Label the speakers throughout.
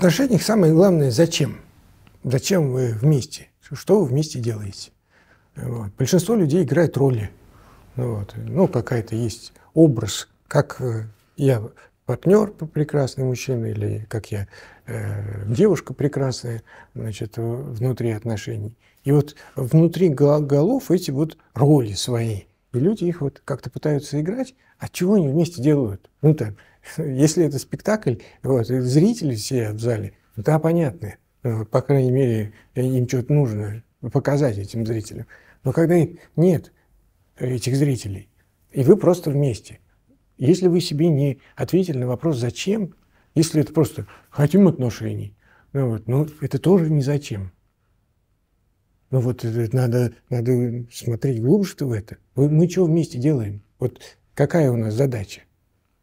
Speaker 1: отношениях самое главное – зачем? Зачем вы вместе? Что вы вместе делаете? Вот. Большинство людей играет роли. Вот. Ну, какая-то есть образ, как э, я партнер прекрасный мужчина или как я э, девушка прекрасная значит, внутри отношений. И вот внутри голов эти вот роли свои. И люди их вот как-то пытаются играть, а чего они вместе делают? Ну, там, если это спектакль, вот, зрители все в зале, ну, да, понятно. Ну, по крайней мере, э, им что-то нужно показать этим зрителям. Но когда нет этих зрителей, и вы просто вместе, если вы себе не ответили на вопрос «зачем?», если это просто «хотим отношений», ну, вот, ну это тоже не «зачем». Ну вот это, э, надо, надо смотреть глубже в это. Мы, мы что вместе делаем? Вот какая у нас задача?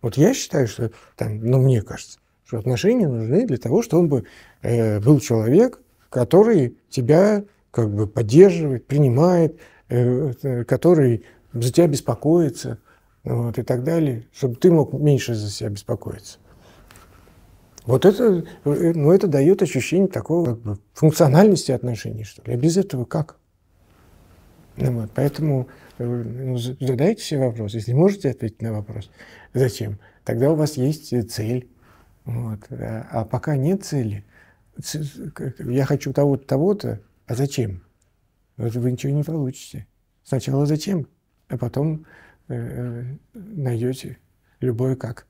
Speaker 1: Вот я считаю, что там, ну, мне кажется, что отношения нужны для того, чтобы э, был человек, который тебя как бы поддерживает, принимает, э, который за тебя беспокоится вот, и так далее, чтобы ты мог меньше за себя беспокоиться. Вот это, э, ну, это дает ощущение такого как бы, функциональности отношений, что ли. А без этого как? Ну Вот, поэтому э, ну, задайте себе вопрос, если не можете ответить на вопрос, зачем, тогда у вас есть э, цель. Вот. Э, а пока нет цели, я хочу того-то, того-то, а зачем? Ну, вы ничего не получите. Сначала зачем, а потом э, найдете любое как.